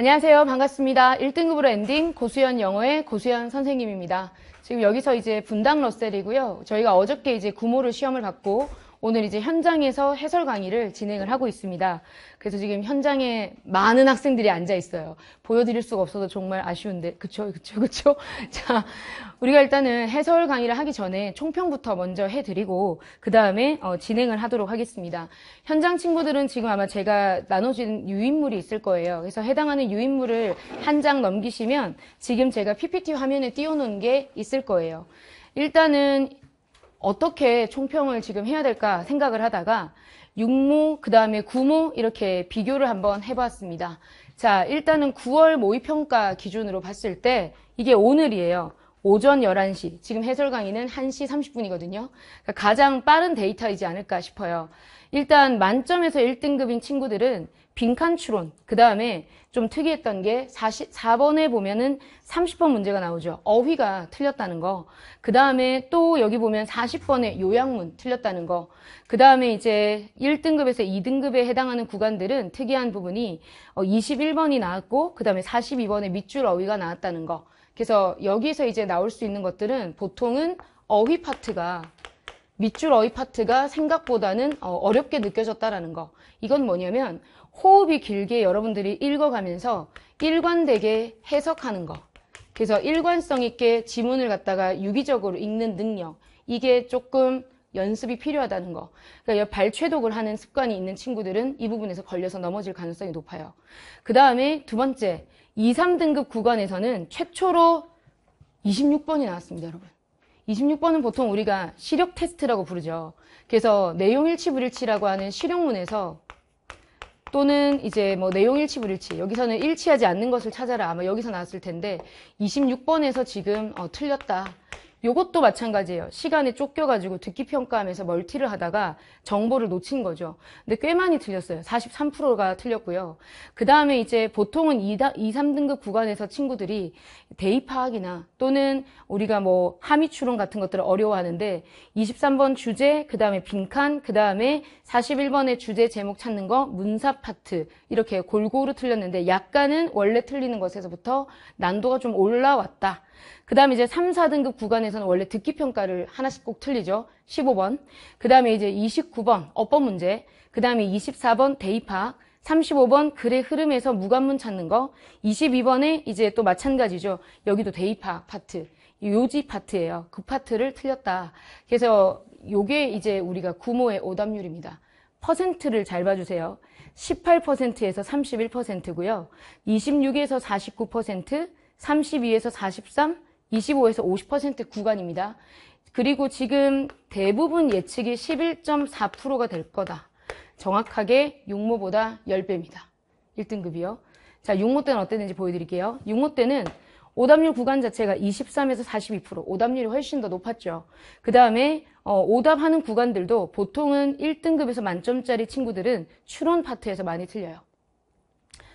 안녕하세요. 반갑습니다. 1등급으로 엔딩 고수현 영어의 고수현 선생님입니다. 지금 여기서 이제 분당 러셀이고요. 저희가 어저께 이제 구모를 시험을 받고 오늘 이제 현장에서 해설 강의를 진행을 하고 있습니다. 그래서 지금 현장에 많은 학생들이 앉아 있어요. 보여드릴 수가 없어서 정말 아쉬운데, 그쵸, 그쵸, 그쵸. 자, 우리가 일단은 해설 강의를 하기 전에 총평부터 먼저 해드리고, 그 다음에 어, 진행을 하도록 하겠습니다. 현장 친구들은 지금 아마 제가 나눠진 유인물이 있을 거예요. 그래서 해당하는 유인물을 한 장 넘기시면 지금 제가 PPT 화면에 띄워놓은 게 있을 거예요. 일단은 어떻게 총평을 지금 해야 될까 생각을 하다가 육모, 그 다음에 구모 이렇게 비교를 한번 해봤습니다. 자, 일단은 9월 모의평가 기준으로 봤을 때 이게 오늘이에요. 오전 11시, 지금 해설 강의는 1시 30분이거든요. 그러니까 가장 빠른 데이터이지 않을까 싶어요. 일단 만점에서 1등급인 친구들은 빈칸 추론, 그 다음에 좀 특이했던 게 40, 4번에 보면은 30번 문제가 나오죠. 어휘가 틀렸다는 거. 그 다음에 또 여기 보면 40번의 요양문 틀렸다는 거. 그 다음에 이제 1등급에서 2등급에 해당하는 구간들은 특이한 부분이 21번이 어, 나왔고, 그 다음에 42번의 밑줄 어휘가 나왔다는 거. 그래서 여기서 이제 나올 수 있는 것들은 보통은 어휘 파트가 밑줄 어휘 파트가 생각보다는 어, 어렵게 느껴졌다라는 거. 이건 뭐냐면 호흡이 길게 여러분들이 읽어가면서 일관되게 해석하는 거. 그래서 일관성 있게 지문을 갖다가 유기적으로 읽는 능력. 이게 조금 연습이 필요하다는 거. 그러니까 발최독을 하는 습관이 있는 친구들은 이 부분에서 걸려서 넘어질 가능성이 높아요. 그 다음에 두 번째, 2, 3등급 구간에서는 최초로 26번이 나왔습니다, 여러분. 26번은 보통 우리가 시력 테스트라고 부르죠. 그래서 내용 일치 불일치라고 하는 실용문에서 또는 이제 뭐 내용 일치 불일치 여기서는 일치하지 않는 것을 찾아라 아마 여기서 나왔을 텐데 26번에서 지금 어, 틀렸다 요것도 마찬가지예요. 시간에 쫓겨가지고 듣기 평가하면서 멀티를 하다가 정보를 놓친 거죠. 근데 꽤 많이 틀렸어요. 43%가 틀렸고요. 그 다음에 이제 보통은 2, 3등급 구간에서 친구들이 대입 파악이나 또는 우리가 뭐 함의 추론 같은 것들을 어려워하는데 23번 주제, 그 다음에 빈칸, 그 다음에 41번의 주제 제목 찾는 거, 문사 파트 이렇게 골고루 틀렸는데 약간은 원래 틀리는 것에서부터 난도가 좀 올라왔다. 그 다음에 이제 3, 4등급 구간에 문제에서는 원래 듣기 평가를 하나씩 꼭 틀리죠. 15번. 그 다음에 이제 29번 어법 문제. 그 다음에 24번 대입학. 35번 글의 흐름에서 무관문 찾는 거. 22번에 이제 또 마찬가지죠. 여기도 대입학 파트. 요지 파트예요. 그 파트를 틀렸다. 그래서 요게 이제 우리가 구모의 오답률입니다. 퍼센트를 잘 봐주세요. 18%에서 31%고요. 26에서 49%, 32에서 43, 25에서 50% 구간입니다. 그리고 지금 대부분 예측이 11.4%가 될 거다. 정확하게 6모보다 10배입니다. 1등급이요. 자, 6모 때는 어땠는지 보여드릴게요. 6모 때는 오답률 구간 자체가 23에서 42%, 오답률이 훨씬 더 높았죠. 그 다음에 어, 오답하는 구간들도 보통은 1등급에서 만점짜리 친구들은 추론 파트에서 많이 틀려요.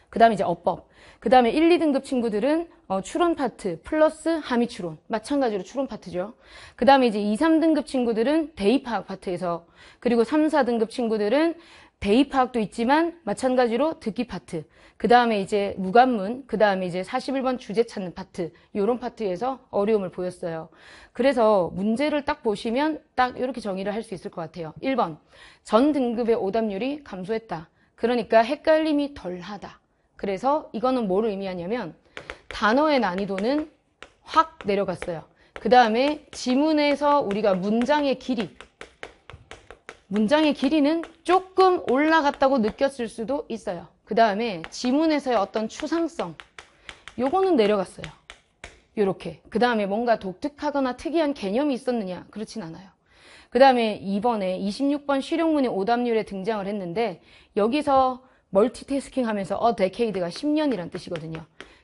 그 다음에 이제 어법. 그 다음에 1, 2등급 친구들은 어, 추론 파트 플러스 하미 추론 마찬가지로 추론 파트죠 그 다음에 이제 2, 3등급 친구들은 대입 파악 파트에서 그리고 3, 4등급 친구들은 대입 파악도 있지만 마찬가지로 듣기 파트 그 다음에 이제 무관문 그 다음에 이제 41번 주제 찾는 파트 이런 파트에서 어려움을 보였어요 그래서 문제를 딱 보시면 딱 이렇게 정의를 할 수 있을 것 같아요 1번 전 등급의 오답률이 감소했다 그러니까 헷갈림이 덜하다 그래서 이거는 뭐를 의미하냐면 단어의 난이도는 확 내려갔어요. 그 다음에 지문에서 우리가 문장의 길이 문장의 길이는 조금 올라갔다고 느꼈을 수도 있어요. 그 다음에 지문에서의 어떤 추상성 요거는 내려갔어요. 요렇게 그 다음에 뭔가 독특하거나 특이한 개념이 있었느냐 그렇진 않아요. 그 다음에 이번에 26번 실용문의 오답률에 등장을 했는데 여기서 멀티태스킹 하면서 어 데케이드가 10년이란 뜻이거든요.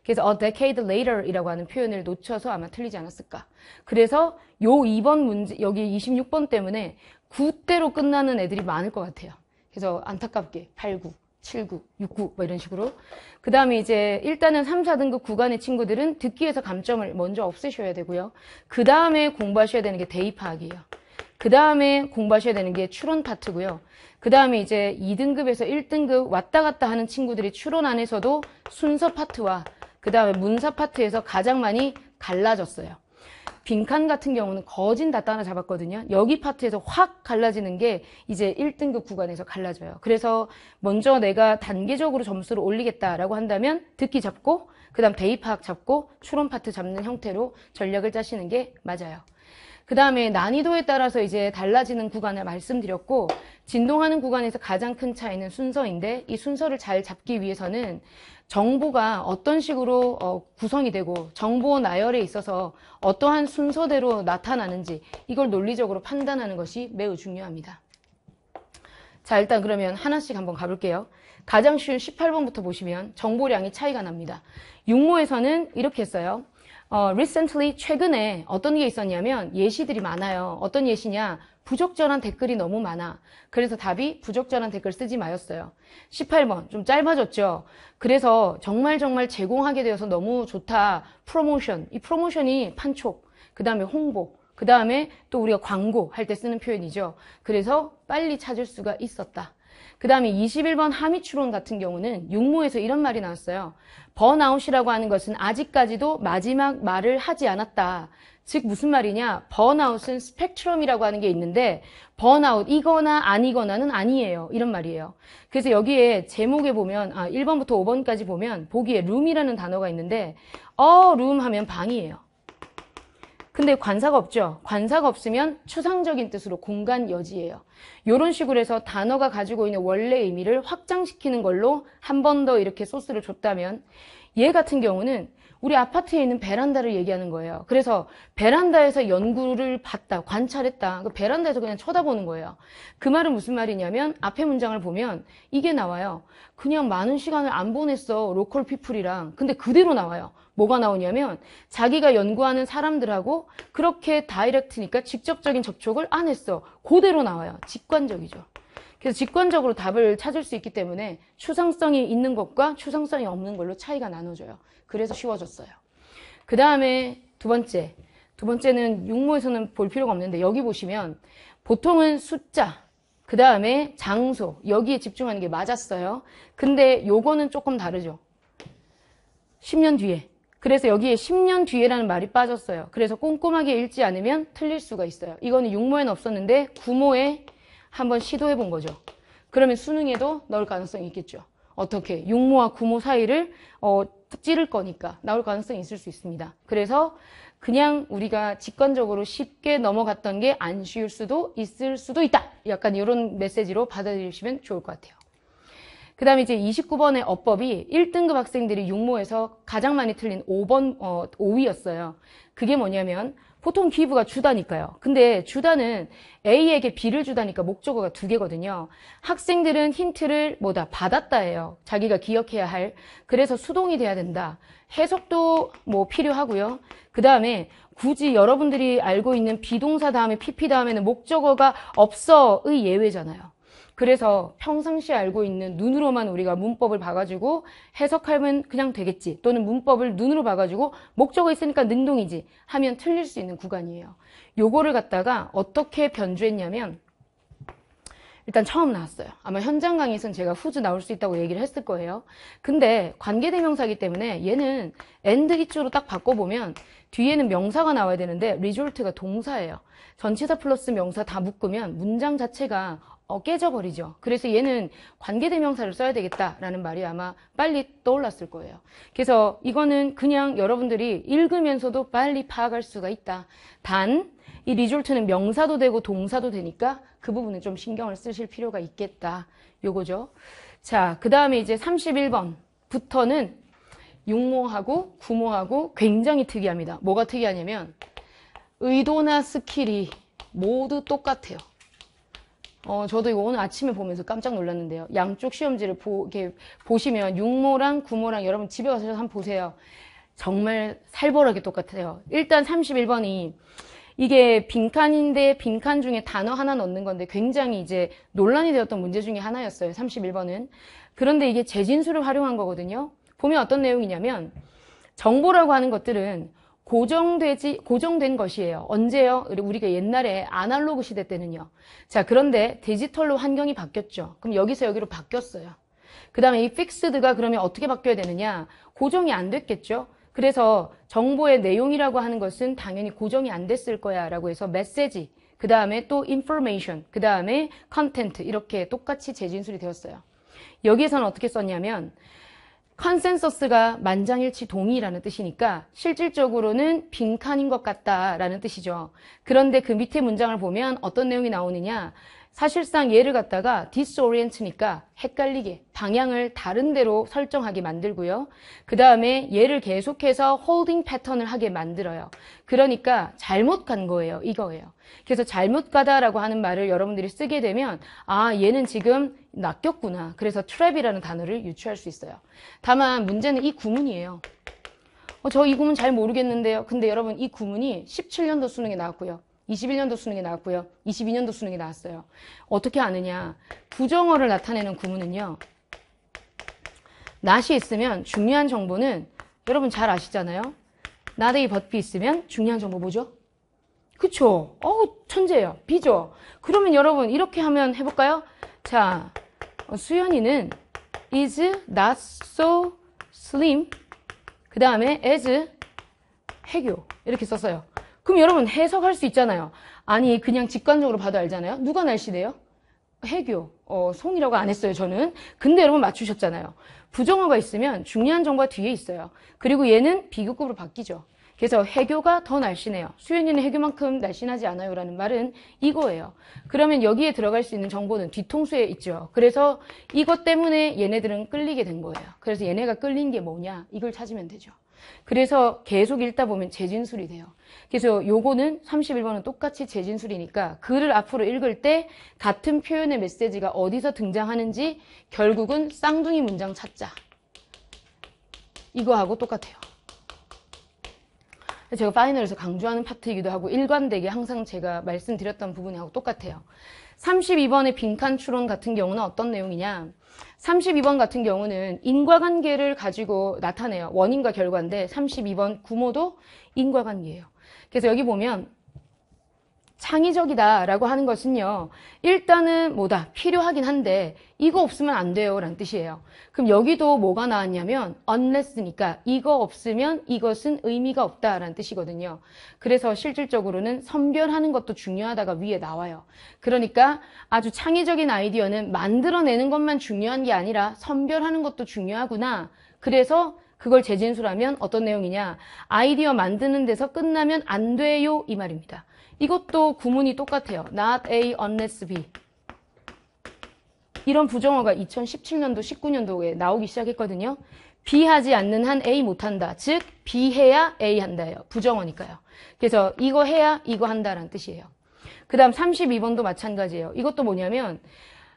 그래서 a decade later이라고 하는 표현을 놓쳐서 아마 틀리지 않았을까. 그래서 요 2번 문제 여기 26번 때문에 9대로 끝나는 애들이 많을 것 같아요. 그래서 안타깝게 8, 9, 7, 9, 6, 9 뭐 이런 식으로 그 다음에 이제 일단은 3, 4등급 구간의 친구들은 듣기에서 감점을 먼저 없애셔야 되고요. 그 다음에 공부하셔야 되는 게 대입 파악이에요. 그 다음에 공부하셔야 되는 게 추론 파트고요. 그 다음에 이제 2등급에서 1등급 왔다 갔다 하는 친구들이 추론 안에서도 순서 파트와 그 다음에 문사 파트에서 가장 많이 갈라졌어요. 빈칸 같은 경우는 거진 다 따라잡았거든요. 여기 파트에서 확 갈라지는 게 이제 1등급 구간에서 갈라져요. 그래서 먼저 내가 단계적으로 점수를 올리겠다라고 한다면 듣기 잡고, 그 다음 대입 파악 잡고, 추론 파트 잡는 형태로 전략을 짜시는 게 맞아요. 그 다음에 난이도에 따라서 이제 달라지는 구간을 말씀드렸고 진동하는 구간에서 가장 큰 차이는 순서인데 이 순서를 잘 잡기 위해서는 정보가 어떤 식으로 어, 구성이 되고 정보 나열에 있어서 어떠한 순서대로 나타나는지 이걸 논리적으로 판단하는 것이 매우 중요합니다. 자 일단 그러면 하나씩 한번 가볼게요. 가장 쉬운 18번부터 보시면 정보량이 차이가 납니다. 육모에서는 이렇게 했어요. 어, recently 최근에 어떤 게 있었냐면 예시들이 많아요. 어떤 예시냐? 부적절한 댓글이 너무 많아. 그래서 답이 부적절한 댓글 쓰지 마였어요. 18번 좀 짧아졌죠. 그래서 정말 정말 제공하게 되어서 너무 좋다. 프로모션 이 프로모션이 판촉, 그 다음에 홍보, 그 다음에 또 우리가 광고 할 때 쓰는 표현이죠. 그래서 빨리 찾을 수가 있었다. 그 다음에 21번 하미추론 같은 경우는 육모에서 이런 말이 나왔어요. 번아웃이라고 하는 것은 아직까지도 마지막 말을 하지 않았다. 즉 무슨 말이냐? 번아웃은 스펙트럼이라고 하는 게 있는데 번아웃이거나 아니거나는 아니에요. 이런 말이에요. 그래서 여기에 제목에 보면 아 1번부터 5번까지 보면 보기에 룸이라는 단어가 있는데 어 룸 하면 방이에요. 근데 관사가 없죠. 관사가 없으면 추상적인 뜻으로 공간 여지예요. 이런 식으로 해서 단어가 가지고 있는 원래 의미를 확장시키는 걸로 한 번 더 이렇게 소스를 줬다면 얘 같은 경우는 우리 아파트에 있는 베란다를 얘기하는 거예요. 그래서 베란다에서 연구를 봤다, 관찰했다. 그 베란다에서 그냥 쳐다보는 거예요. 그 말은 무슨 말이냐면 앞에 문장을 보면 이게 나와요. 그냥 많은 시간을 안 보냈어. 로컬 피플이랑. 근데 그대로 나와요. 뭐가 나오냐면 자기가 연구하는 사람들하고 그렇게 다이렉트니까 직접적인 접촉을 안 했어. 그대로 나와요. 직관적이죠. 그래서 직관적으로 답을 찾을 수 있기 때문에 추상성이 있는 것과 추상성이 없는 걸로 차이가 나눠져요. 그래서 쉬워졌어요. 그 다음에 두 번째. 두 번째는 육모에서는 볼 필요가 없는데 여기 보시면 보통은 숫자, 그 다음에 장소, 여기에 집중하는 게 맞았어요. 근데 요거는 조금 다르죠. 10년 뒤에. 그래서 여기에 10년 뒤에라는 말이 빠졌어요. 그래서 꼼꼼하게 읽지 않으면 틀릴 수가 있어요. 이거는 육모에는 없었는데 구모에 한번 시도해 본 거죠. 그러면 수능에도 넣을 가능성이 있겠죠. 어떻게 육모와 구모 사이를 어, 찌를 거니까 나올 가능성이 있을 수 있습니다. 그래서 그냥 우리가 직관적으로 쉽게 넘어갔던 게 안 쉬울 수도 있을 수도 있다. 약간 이런 메시지로 받아들이시면 좋을 것 같아요. 그 다음에 이제 29번의 어법이 1등급 학생들이 육모에서 가장 많이 틀린 5번, 어, 5위였어요. 그게 뭐냐면 보통 기브가 주다니까요. 근데 주다는 A에게 B를 주다니까 목적어가 두 개거든요. 학생들은 힌트를 뭐다 받았다예요. 자기가 기억해야 할. 그래서 수동이 돼야 된다. 해석도 뭐 필요하고요. 그 다음에 굳이 여러분들이 알고 있는 비동사 다음에 PP 다음에는 목적어가 없어의 예외잖아요. 그래서 평상시에 알고 있는 눈으로만 우리가 문법을 봐가지고 해석하면 그냥 되겠지 또는 문법을 눈으로 봐가지고 목적어 있으니까 능동이지 하면 틀릴 수 있는 구간이에요. 요거를 갖다가 어떻게 변주했냐면 일단 처음 나왔어요. 아마 현장 강의에서는 제가 후즈 나올 수 있다고 얘기를 했을 거예요. 근데 관계대명사기 이 때문에 얘는 and it로 딱 바꿔보면 뒤에는 명사가 나와야 되는데 result가 동사예요. 전치사 플러스 명사 다 묶으면 문장 자체가 어, 깨져버리죠. 그래서 얘는 관계대명사를 써야 되겠다라는 말이 아마 빨리 떠올랐을 거예요. 그래서 이거는 그냥 여러분들이 읽으면서도 빨리 파악할 수가 있다. 단이 리졸트는 명사도 되고 동사도 되니까 그 부분에 좀 신경을 쓰실 필요가 있겠다. 요거죠. 자, 그 다음에 이제 31번부터는 육모하고 구모하고 굉장히 특이합니다. 뭐가 특이하냐면 의도나 스킬이 모두 똑같아요. 어, 저도 이거 오늘 아침에 보면서 깜짝 놀랐는데요. 양쪽 시험지를 보, 이렇게 보시면 육모랑 구모랑 여러분 집에 가서 한번 보세요. 정말 살벌하게 똑같아요. 일단 31번이 이게 빈칸인데 빈칸 중에 단어 하나 넣는 건데 굉장히 이제 논란이 되었던 문제 중에 하나였어요. 31번은. 그런데 이게 재진술을 활용한 거거든요. 보면 어떤 내용이냐면 정보라고 하는 것들은 고정되지 고정된 것이에요. 언제요? 우리가 옛날에 아날로그 시대 때는요. 자, 그런데 디지털로 환경이 바뀌었죠. 그럼 여기서 여기로 바뀌었어요. 그다음에 이 픽스드가 그러면 어떻게 바뀌어야 되느냐? 고정이 안 됐겠죠. 그래서 정보의 내용이라고 하는 것은 당연히 고정이 안 됐을 거야 라고 해서 메시지, 그 다음에 또 information, 그 다음에 content 이렇게 똑같이 재진술이 되었어요. 여기에서는 어떻게 썼냐면 컨센서스가 만장일치 동의라는 뜻이니까 실질적으로는 빈칸인 것 같다라는 뜻이죠. 그런데 그 밑에 문장을 보면 어떤 내용이 나오느냐. 사실상 얘를 갖다가 disorient니까 헷갈리게 방향을 다른 데로 설정하게 만들고요. 그 다음에 얘를 계속해서 holding 패턴을 하게 만들어요. 그러니까 잘못 간 거예요. 이거예요. 그래서 잘못 가다라고 하는 말을 여러분들이 쓰게 되면 아 얘는 지금 낚였구나. 그래서 t r 트 p 이라는 단어를 유추할 수 있어요. 다만 문제는 이 구문이에요. 어, 저 이 구문 잘 모르겠는데요. 근데 여러분 이 구문이 17년도 수능에 나왔고요. 21년도 수능이 나왔고요. 22년도 수능이 나왔어요. 어떻게 아느냐? 부정어를 나타내는 구문은요. 낫이 있으면 중요한 정보는 여러분 잘 아시잖아요. 나데이 버피 있으면 중요한 정보 뭐죠? 그쵸? 어우 천재예요. 비죠? 그러면 여러분 이렇게 하면 해볼까요? 자, 어, 수연이는 is not so slim 그 다음에 as 해교 이렇게 썼어요. 그럼 여러분 해석할 수 있잖아요. 아니 그냥 직관적으로 봐도 알잖아요. 누가 날씨대요? 해교, 어, 송이라고 안 했어요, 저는. 근데 여러분 맞추셨잖아요. 부정어가 있으면 중요한 정보가 뒤에 있어요. 그리고 얘는 비교급으로 바뀌죠. 그래서 해교가 더 날씬해요. 수현이는 해교만큼 날씬하지 않아요. 라는 말은 이거예요. 그러면 여기에 들어갈 수 있는 정보는 뒤통수에 있죠. 그래서 이것 때문에 얘네들은 끌리게 된 거예요. 그래서 얘네가 끌린 게 뭐냐? 이걸 찾으면 되죠. 그래서 계속 읽다 보면 재진술이 돼요. 그래서 요거는 31번은 똑같이 재진술이니까 글을 앞으로 읽을 때 같은 표현의 메시지가 어디서 등장하는지 결국은 쌍둥이 문장 찾자. 이거하고 똑같아요. 제가 파이널에서 강조하는 파트이기도 하고 일관되게 항상 제가 말씀드렸던 부분하고 똑같아요. 32번의 빈칸 추론 같은 경우는 어떤 내용이냐? 32번 같은 경우는 인과관계를 가지고 나타내요. 원인과 결과인데 32번 구모도 인과관계예요. 그래서 여기 보면 창의적이다라고 하는 것은요. 일단은 뭐다 필요하긴 한데 이거 없으면 안 돼요라는 뜻이에요. 그럼 여기도 뭐가 나왔냐면 unless니까 이거 없으면 이것은 의미가 없다라는 뜻이거든요. 그래서 실질적으로는 선별하는 것도 중요하다가 위에 나와요. 그러니까 아주 창의적인 아이디어는 만들어내는 것만 중요한 게 아니라 선별하는 것도 중요하구나. 그래서 그걸 재진술하면 어떤 내용이냐. 아이디어 만드는 데서 끝나면 안 돼요. 이 말입니다. 이것도 구문이 똑같아요. not A unless B. 이런 부정어가 2017년도, 19년도에 나오기 시작했거든요. 비하지 않는 한 A 못한다. 즉, 비해야 A 한다예요. 부정어니까요. 그래서 이거 해야 이거 한다라는 뜻이에요. 그 다음 32번도 마찬가지예요. 이것도 뭐냐면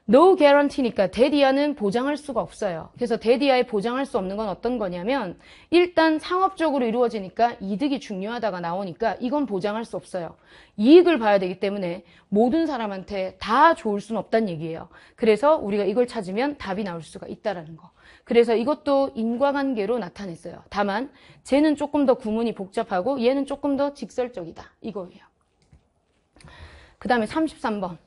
no guarantee니까 대디아는 보장할 수가 없어요. 그래서 대디아에 보장할 수 없는 건 어떤 거냐면 일단 상업적으로 이루어지니까 이득이 중요하다가 나오니까 이건 보장할 수 없어요. 이익을 봐야 되기 때문에 모든 사람한테 다 좋을 수는 없단 얘기예요. 그래서 우리가 이걸 찾으면 답이 나올 수가 있다라는 거. 그래서 이것도 인과관계로 나타냈어요. 다만 쟤는 조금 더 구문이 복잡하고 얘는 조금 더 직설적이다. 이거예요. 그 다음에 33번.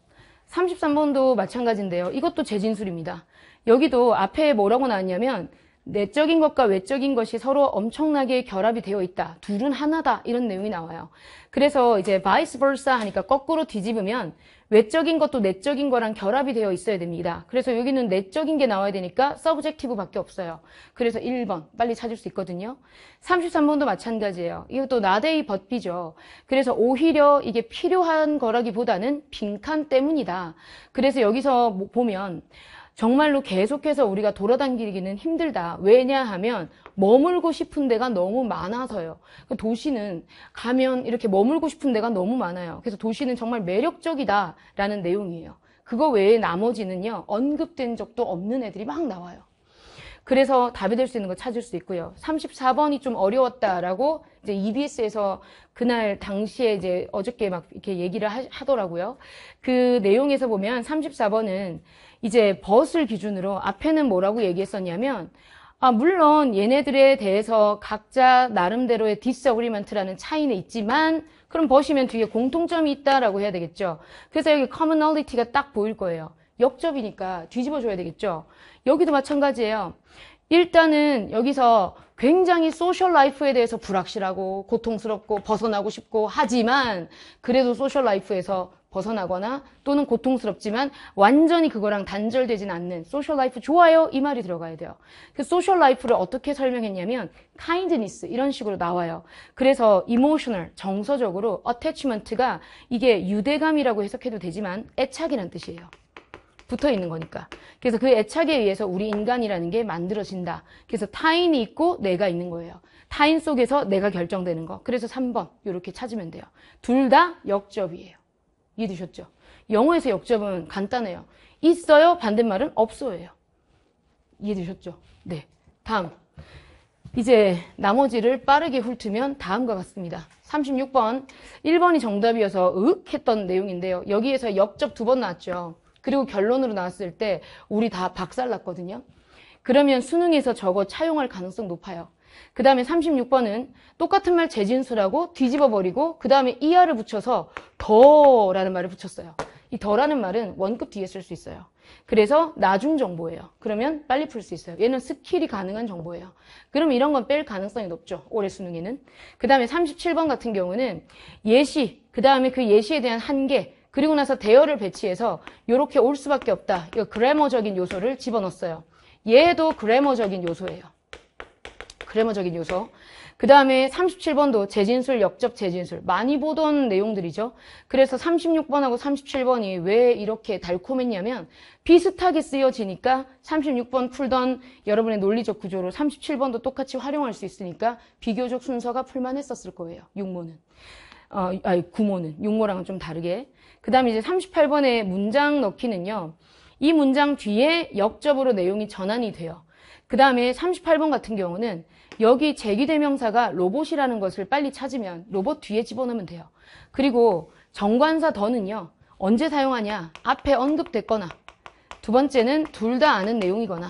33번도 마찬가지인데요. 이것도 재진술입니다. 여기도 앞에 뭐라고 나왔냐면 내적인 것과 외적인 것이 서로 엄청나게 결합이 되어 있다. 둘은 하나다. 이런 내용이 나와요. 그래서 이제 바이스 벌사 하니까 거꾸로 뒤집으면 외적인 것도 내적인 거랑 결합이 되어 있어야 됩니다. 그래서 여기는 내적인 게 나와야 되니까 서브젝티브밖에 없어요. 그래서 1번 빨리 찾을 수 있거든요. 33번도 마찬가지예요. 이것도 나데이 버피죠. 그래서 오히려 이게 필요한 거라기보다는 빈칸 때문이다. 그래서 여기서 뭐 보면 정말로 계속해서 우리가 돌아다니기는 힘들다. 왜냐하면 머물고 싶은 데가 너무 많아서요. 그러니까 도시는 가면 이렇게 머물고 싶은 데가 너무 많아요. 그래서 도시는 정말 매력적이다라는 내용이에요. 그거 외에 나머지는요, 언급된 적도 없는 애들이 막 나와요. 그래서 답이 될 수 있는 거 찾을 수 있고요. 34번이 좀 어려웠다라고 이제 EBS에서 그날 당시에 이제 어저께 막 이렇게 얘기를 하, 더라고요그 내용에서 보면 34번은 이제 벗을 기준으로 앞에는 뭐라고 얘기했었냐면 아, 물론 얘네들에 대해서 각자 나름대로의 디스어그리먼트라는 차이는 있지만 그럼 보시면 뒤에 공통점이 있다라고 해야 되겠죠. 그래서 여기 커머널리티가 딱 보일 거예요. 역접이니까 뒤집어 줘야 되겠죠. 여기도 마찬가지예요. 일단은 여기서 굉장히 소셜 라이프에 대해서 불확실하고 고통스럽고 벗어나고 싶고 하지만 그래도 소셜 라이프에서 벗어나거나 또는 고통스럽지만 완전히 그거랑 단절되진 않는 소셜 라이프 좋아요 이 말이 들어가야 돼요. 그 소셜 라이프를 어떻게 설명했냐면 카인드니스 이런 식으로 나와요. 그래서 이모셔널 정서적으로 어태치먼트가 이게 유대감이라고 해석해도 되지만 애착이란 뜻이에요. 붙어 있는 거니까. 그래서 그 애착에 의해서 우리 인간이라는 게 만들어진다. 그래서 타인이 있고 내가 있는 거예요. 타인 속에서 내가 결정되는 거. 그래서 3번 이렇게 찾으면 돼요. 둘 다 역접이에요. 이해되셨죠? 영어에서 역접은 간단해요. 있어요? 반대말은 없어요 이해되셨죠? 네. 다음. 이제 나머지를 빠르게 훑으면 다음과 같습니다. 36번. 1번이 정답이어서 윽 했던 내용인데요. 여기에서 역접 두 번 나왔죠. 그리고 결론으로 나왔을 때 우리 다 박살났거든요. 그러면 수능에서 저거 차용할 가능성 높아요. 그 다음에 36번은 똑같은 말 재진수라고 뒤집어버리고 그 다음에 이하를 붙여서 더라는 말을 붙였어요. 이 더라는 말은 원급 뒤에 쓸 수 있어요. 그래서 나중 정보예요. 그러면 빨리 풀 수 있어요. 얘는 스킬이 가능한 정보예요. 그럼 이런 건 뺄 가능성이 높죠. 올해 수능에는. 그 다음에 37번 같은 경우는 예시, 그 다음에 그 예시에 대한 한계, 그리고 나서 대열을 배치해서 이렇게 올 수밖에 없다. 이거 그래머적인 요소를 집어넣었어요. 얘도 그래머적인 요소예요. 그래머적인 요소. 그 다음에 37번도 재진술, 역접 재진술. 많이 보던 내용들이죠. 그래서 36번하고 37번이 왜 이렇게 달콤했냐면 비슷하게 쓰여지니까 36번 풀던 여러분의 논리적 구조로 37번도 똑같이 활용할 수 있으니까 비교적 순서가 풀만했었을 거예요. 6모는. 어, 아니, 9모는. 6모랑은 좀 다르게. 그 다음에 이제 38번의 문장 넣기는요. 이 문장 뒤에 역접으로 내용이 전환이 돼요. 그 다음에 38번 같은 경우는 여기 제기대명사가 로봇이라는 것을 빨리 찾으면 로봇 뒤에 집어넣으면 돼요. 그리고 정관사 더는요. 언제 사용하냐? 앞에 언급됐거나 두 번째는 둘 다 아는 내용이거나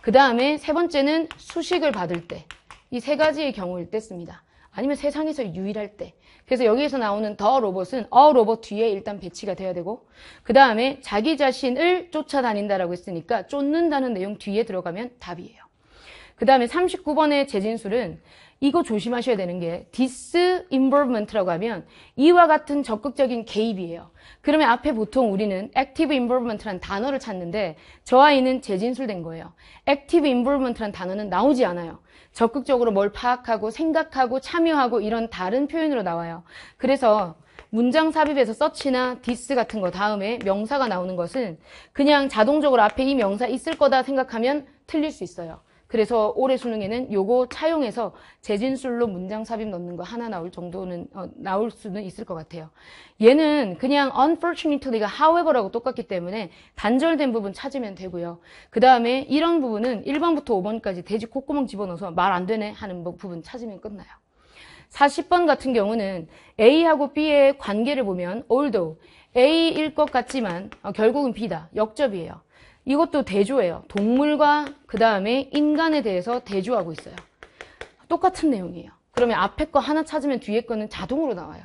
그 다음에 세 번째는 수식을 받을 때 이 세 가지의 경우일 때 씁니다. 아니면 세상에서 유일할 때 그래서 여기에서 나오는 더 로봇은 어 로봇 뒤에 일단 배치가 돼야 되고 그 다음에 자기 자신을 쫓아다닌다라고 했으니까 쫓는다는 내용 뒤에 들어가면 답이에요. 그 다음에 39번의 재진술은 이거 조심하셔야 되는 게 disinvolvement라고 하면 이와 같은 적극적인 개입이에요. 그러면 앞에 보통 우리는 active involvement라는 단어를 찾는데 저 아이는 재진술된 거예요. active involvement라는 단어는 나오지 않아요. 적극적으로 뭘 파악하고 생각하고 참여하고 이런 다른 표현으로 나와요. 그래서 문장 삽입에서 서치나 디스 같은 거 다음에 명사가 나오는 것은 그냥 자동적으로 앞에 이 명사 있을 거다 생각하면 틀릴 수 있어요. 그래서 올해 수능에는 요거 차용해서 재진술로 문장 삽입 넣는 거 하나 나올 정도는 어, 나올 수는 있을 것 같아요. 얘는 그냥 unfortunately가 however라고 똑같기 때문에 단절된 부분 찾으면 되고요. 그 다음에 이런 부분은 1번부터 5번까지 돼지 콧구멍 집어넣어서 말 안 되네 하는 부분 찾으면 끝나요. 40번 같은 경우는 A하고 B의 관계를 보면 although A일 것 같지만 어, 결국은 B다. 역접이에요. 이것도 대조예요. 동물과 그 다음에 인간에 대해서 대조하고 있어요. 똑같은 내용이에요. 그러면 앞에 거 하나 찾으면 뒤에 거는 자동으로 나와요.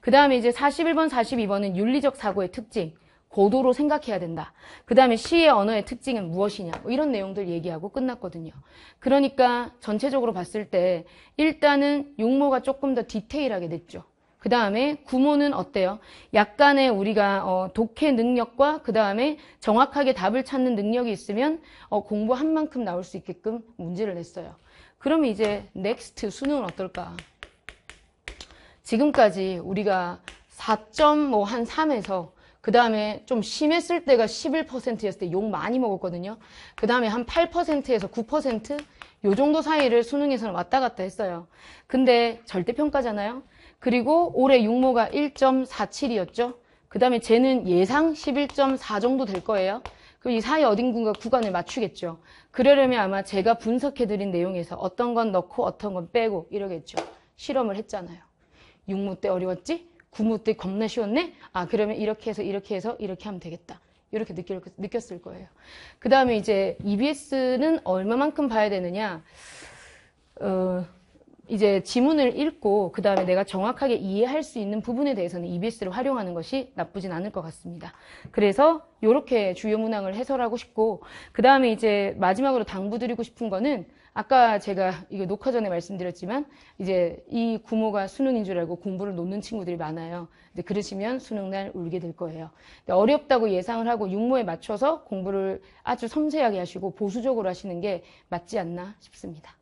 그 다음에 이제 41번, 42번은 윤리적 사고의 특징, 고도로 생각해야 된다. 그 다음에 시의 언어의 특징은 무엇이냐. 뭐 이런 내용들 얘기하고 끝났거든요. 그러니까 전체적으로 봤을 때 일단은 용모가 조금 더 디테일하게 됐죠 그 다음에 구모는 어때요? 약간의 우리가 어, 독해 능력과 그 다음에 정확하게 답을 찾는 능력이 있으면 어, 공부한 만큼 나올 수 있게끔 문제를 냈어요. 그럼 이제 넥스트 수능은 어떨까? 지금까지 우리가 4.5 한 3에서 그 다음에 좀 심했을 때가 11%였을 때 욕 많이 먹었거든요. 그 다음에 한 8%에서 9%? 요 정도 사이를 수능에서는 왔다 갔다 했어요. 근데 절대평가잖아요. 그리고 올해 육모가 1.47이었죠. 그 다음에 쟤는 예상 11.4 정도 될 거예요. 그럼 이 사이 어딘가 구간을 맞추겠죠. 그러려면 아마 제가 분석해드린 내용에서 어떤 건 넣고 어떤 건 빼고 이러겠죠. 실험을 했잖아요. 육모 때 어려웠지? 구모 때 겁나 쉬웠네? 아 그러면 이렇게 해서 이렇게 해서 이렇게 하면 되겠다. 이렇게 느꼈, 을 거예요. 그 다음에 이제 EBS는 얼마만큼 봐야 되느냐. 어, 이제 지문을 읽고 그 다음에 내가 정확하게 이해할 수 있는 부분에 대해서는 EBS를 활용하는 것이 나쁘진 않을 것 같습니다. 그래서 이렇게 주요 문항을 해설하고 싶고 그 다음에 이제 마지막으로 당부드리고 싶은 거는 아까 제가 이거 녹화 전에 말씀드렸지만 이제 이 구모가 수능인 줄 알고 공부를 놓는 친구들이 많아요. 근데 그러시면 수능 날 울게 될 거예요. 근데 어렵다고 예상을 하고 육모에 맞춰서 공부를 아주 섬세하게 하시고 보수적으로 하시는 게 맞지 않나 싶습니다.